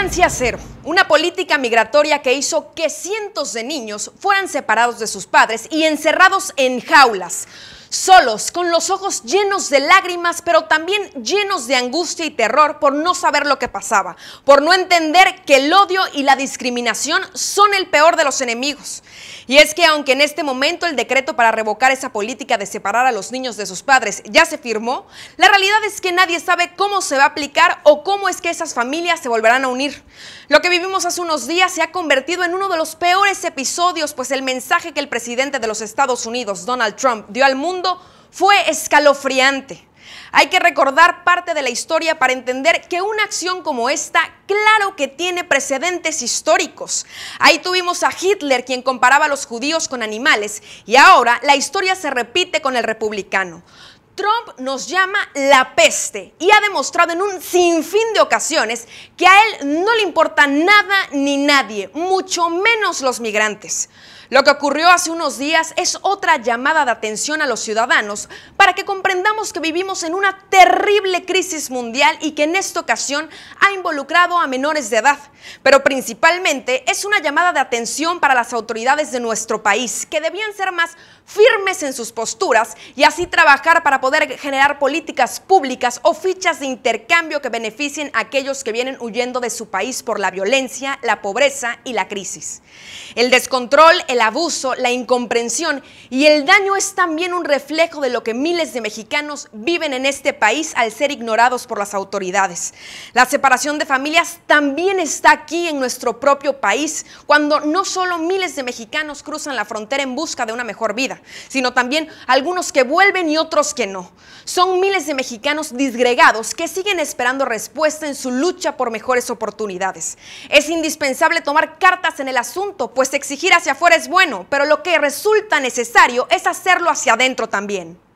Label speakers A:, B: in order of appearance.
A: Tolerancia cero, una política migratoria que hizo que cientos de niños fueran separados de sus padres y encerrados en jaulas solos, con los ojos llenos de lágrimas, pero también llenos de angustia y terror por no saber lo que pasaba, por no entender que el odio y la discriminación son el peor de los enemigos. Y es que aunque en este momento el decreto para revocar esa política de separar a los niños de sus padres ya se firmó, la realidad es que nadie sabe cómo se va a aplicar o cómo es que esas familias se volverán a unir. Lo que vivimos hace unos días se ha convertido en uno de los peores episodios, pues el mensaje que el presidente de los Estados Unidos, Donald Trump, dio al mundo fue escalofriante. Hay que recordar parte de la historia para entender que una acción como esta, claro que tiene precedentes históricos. Ahí tuvimos a Hitler quien comparaba a los judíos con animales y ahora la historia se repite con el republicano. Trump nos llama la peste y ha demostrado en un sinfín de ocasiones que a él no le importa nada ni nadie, mucho menos los migrantes. Lo que ocurrió hace unos días es otra llamada de atención a los ciudadanos para que comprendamos que vivimos en una terrible crisis mundial y que en esta ocasión ha involucrado a menores de edad. Pero principalmente es una llamada de atención para las autoridades de nuestro país, que debían ser más firmes en sus posturas y así trabajar para poder generar políticas públicas o fichas de intercambio que beneficien a aquellos que vienen huyendo de su país por la violencia, la pobreza y la crisis. El descontrol, el abuso, la incomprensión y el daño es también un reflejo de lo que miles de mexicanos viven en este país al ser ignorados por las autoridades. La separación de familias también está aquí en nuestro propio país, cuando no solo miles de mexicanos cruzan la frontera en busca de una mejor vida, sino también algunos que vuelven y otros que son miles de mexicanos disgregados que siguen esperando respuesta en su lucha por mejores oportunidades. Es indispensable tomar cartas en el asunto, pues exigir hacia afuera es bueno, pero lo que resulta necesario es hacerlo hacia adentro también.